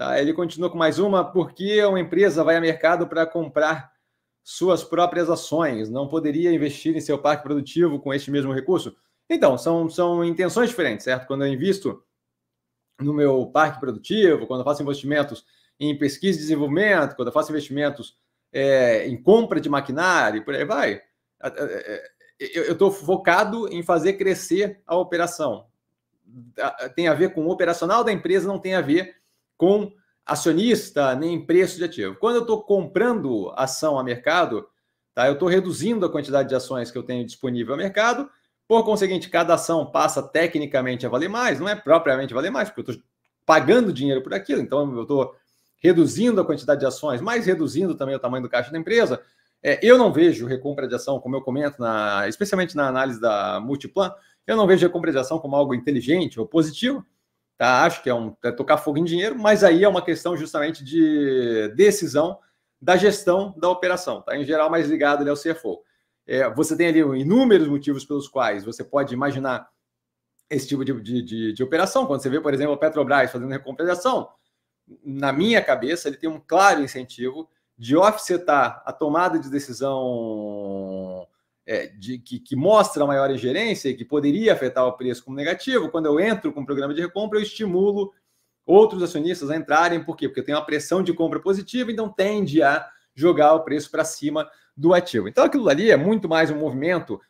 Tá, ele continua com mais uma. Por que uma empresa vai a mercado para comprar suas próprias ações? Não poderia investir em seu parque produtivo com este mesmo recurso? Então, são, são intenções diferentes, certo? Quando eu invisto no meu parque produtivo, quando eu faço investimentos em pesquisa e desenvolvimento, quando eu faço investimentos é, em compra de maquinário e por aí vai, é, eu estou focado em fazer crescer a operação. Tem a ver com o operacional da empresa, não tem a ver com acionista nem preço de ativo. Quando eu estou comprando ação a mercado, tá? eu estou reduzindo a quantidade de ações que eu tenho disponível a mercado. Por conseguinte, cada ação passa tecnicamente a valer mais, não é propriamente valer mais, porque eu estou pagando dinheiro por aquilo, então eu estou reduzindo a quantidade de ações, mas reduzindo também o tamanho do caixa da empresa. É, eu não vejo recompra de ação, como eu comento, na, especialmente na análise da Multiplan, eu não vejo recompra de ação como algo inteligente ou positivo. Tá? Acho que é, um, é tocar fogo em dinheiro, mas aí é uma questão justamente de decisão da gestão da operação. Tá? Em geral, mais ligado ali né, ao CFO. É, você tem ali inúmeros motivos pelos quais você pode imaginar esse tipo de, de, de, de operação. Quando você vê, por exemplo, a Petrobras fazendo recompensação, na minha cabeça, ele tem um claro incentivo de offsetar a tomada de decisão é, de, que, que, mostra maior ingerência e que poderia afetar o preço como negativo, quando eu entro com um programa de recompra, eu estimulo outros acionistas a entrarem, por quê? Porque eu tenho uma pressão de compra positiva, então tende a jogar o preço para cima do ativo. Então aquilo ali é muito mais um movimento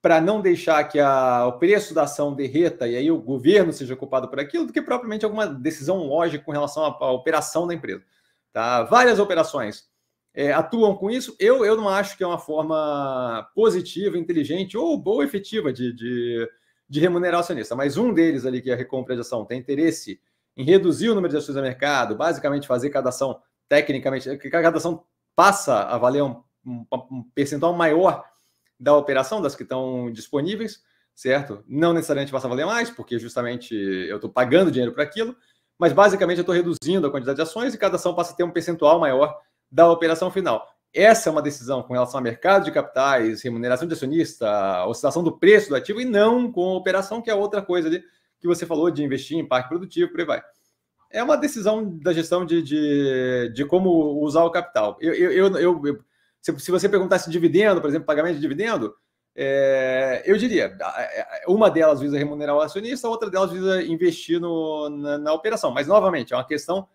para não deixar que a, o preço da ação derreta e aí o governo seja culpado por aquilo, do que propriamente alguma decisão lógica com relação à, à operação da empresa. Tá? Várias operações é, atuam com isso. Eu, eu não acho que é uma forma positiva, inteligente ou boa efetiva de, de, de remunerar o acionista. Mas um deles ali, que é a recompra de ação, tem interesse em reduzir o número de ações no mercado, basicamente fazer cada ação tecnicamente, que cada ação passa a valer um, um, um percentual maior da operação, das que estão disponíveis, certo? Não necessariamente passa a valer mais, porque justamente eu estou pagando dinheiro para aquilo, mas basicamente eu estou reduzindo a quantidade de ações e cada ação passa a ter um percentual maior da operação final. Essa é uma decisão com relação a mercado de capitais, remuneração de acionista, oscilação do preço do ativo e não com a operação, que é outra coisa ali que você falou de investir em parque produtivo, por aí vai. É uma decisão da gestão de, de, de como usar o capital. Eu, eu, eu, eu se, se você perguntasse dividendo, por exemplo, pagamento de dividendo, é, eu diria, uma delas visa remunerar o acionista, outra delas visa investir no, na, na operação. Mas, novamente, é uma questão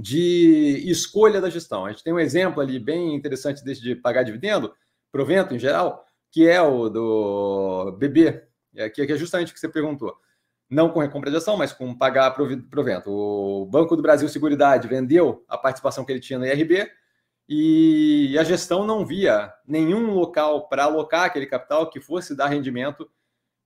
de escolha da gestão. A gente tem um exemplo ali bem interessante desse de pagar dividendo, provento em geral, que é o do BB, é, é, que é justamente o que você perguntou. Não com recompra de ação, mas com pagar provento. O Banco do Brasil Seguridade vendeu a participação que ele tinha no IRB e a gestão não via nenhum local para alocar aquele capital que fosse dar rendimento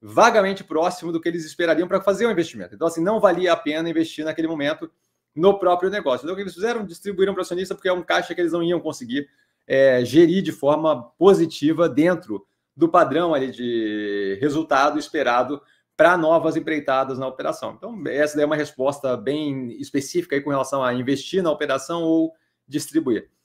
vagamente próximo do que eles esperariam para fazer o investimento. Então, assim, não valia a pena investir naquele momento no próprio negócio. Então, o que eles fizeram? Distribuíram para o acionista, porque é um caixa que eles não iam conseguir é, gerir de forma positiva dentro do padrão ali de resultado esperado para novas empreitadas na operação. Então, essa é uma resposta bem específica aí com relação a investir na operação ou distribuir.